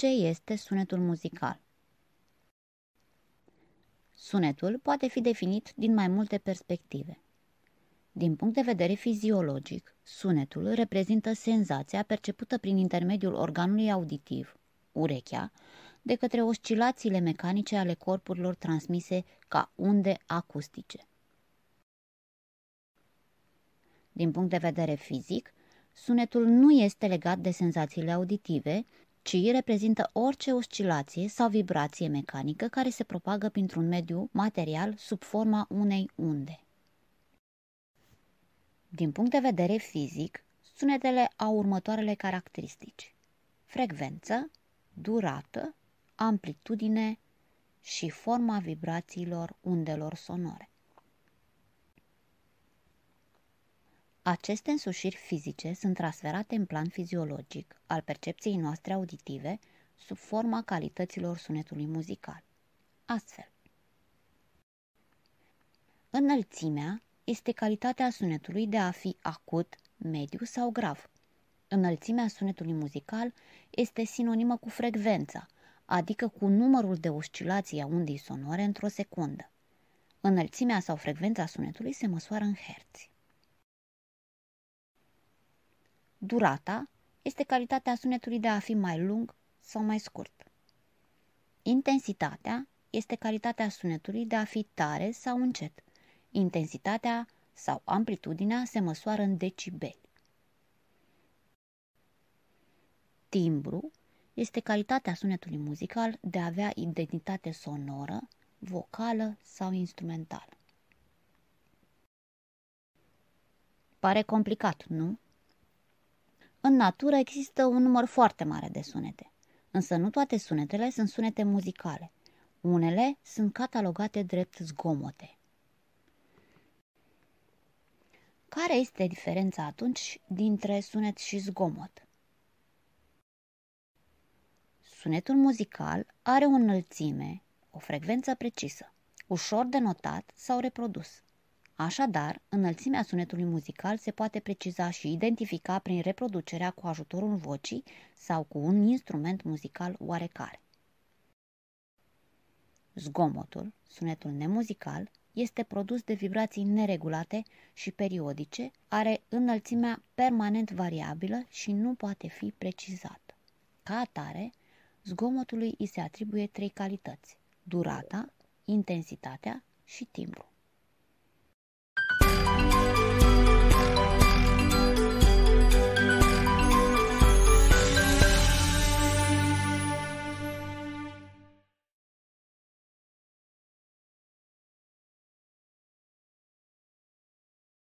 ce este sunetul muzical. Sunetul poate fi definit din mai multe perspective. Din punct de vedere fiziologic, sunetul reprezintă senzația percepută prin intermediul organului auditiv, urechea, de către oscilațiile mecanice ale corpurilor transmise ca unde acustice. Din punct de vedere fizic, sunetul nu este legat de senzațiile auditive, ci reprezintă orice oscilație sau vibrație mecanică care se propagă printr-un mediu material sub forma unei unde. Din punct de vedere fizic, sunetele au următoarele caracteristici. Frecvență, durată, amplitudine și forma vibrațiilor undelor sonore. Aceste însușiri fizice sunt transferate în plan fiziologic al percepției noastre auditive sub forma calităților sunetului muzical. Astfel, înălțimea este calitatea sunetului de a fi acut, mediu sau grav. Înălțimea sunetului muzical este sinonimă cu frecvența, adică cu numărul de oscilații a undei sonore într-o secundă. Înălțimea sau frecvența sunetului se măsoară în herți. Durata este calitatea sunetului de a fi mai lung sau mai scurt. Intensitatea este calitatea sunetului de a fi tare sau încet. Intensitatea sau amplitudinea se măsoară în decibeli. Timbru este calitatea sunetului muzical de a avea identitate sonoră, vocală sau instrumentală. Pare complicat, nu? În natură există un număr foarte mare de sunete, însă nu toate sunetele sunt sunete muzicale. Unele sunt catalogate drept zgomote. Care este diferența atunci dintre sunet și zgomot? Sunetul muzical are o înălțime, o frecvență precisă, ușor de notat sau reprodus. Așadar, înălțimea sunetului muzical se poate preciza și identifica prin reproducerea cu ajutorul vocii sau cu un instrument muzical oarecare. Zgomotul, sunetul nemuzical, este produs de vibrații neregulate și periodice, are înălțimea permanent variabilă și nu poate fi precizat. Ca atare, zgomotului îi se atribuie trei calități, durata, intensitatea și timbru.